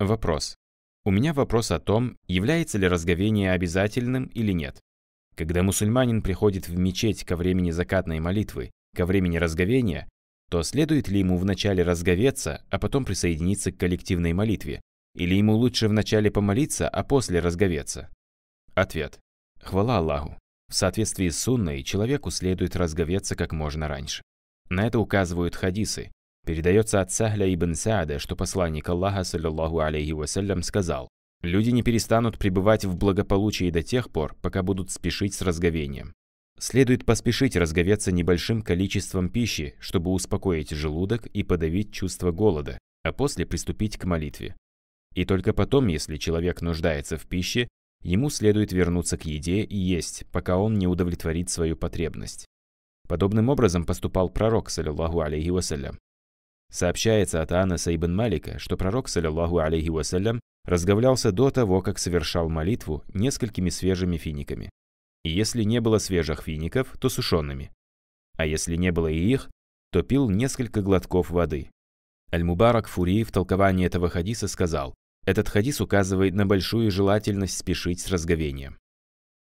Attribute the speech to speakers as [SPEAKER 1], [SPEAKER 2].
[SPEAKER 1] Вопрос. У меня вопрос о том, является ли разговение обязательным или нет. Когда мусульманин приходит в мечеть ко времени закатной молитвы, ко времени разговения, то следует ли ему вначале разговеться, а потом присоединиться к коллективной молитве? Или ему лучше вначале помолиться, а после разговеться? Ответ. Хвала Аллаху. В соответствии с сунной человеку следует разговеться как можно раньше. На это указывают хадисы, Передается от Сахля ибн Саада, что посланник Аллаха, саллиллаху алейхи вассалям, сказал, «Люди не перестанут пребывать в благополучии до тех пор, пока будут спешить с разговением. Следует поспешить разговеться небольшим количеством пищи, чтобы успокоить желудок и подавить чувство голода, а после приступить к молитве. И только потом, если человек нуждается в пище, ему следует вернуться к еде и есть, пока он не удовлетворит свою потребность. Подобным образом поступал пророк, саллиллаху алейхи вассалям. Сообщается от Анаса ибн Малика, что пророк, саллиллаху алейхи вассалям, разговлялся до того, как совершал молитву несколькими свежими финиками. И если не было свежих фиников, то сушеными. А если не было и их, то пил несколько глотков воды. Аль-Мубарак Фури в толковании этого хадиса сказал, этот хадис указывает на большую желательность спешить с разговением.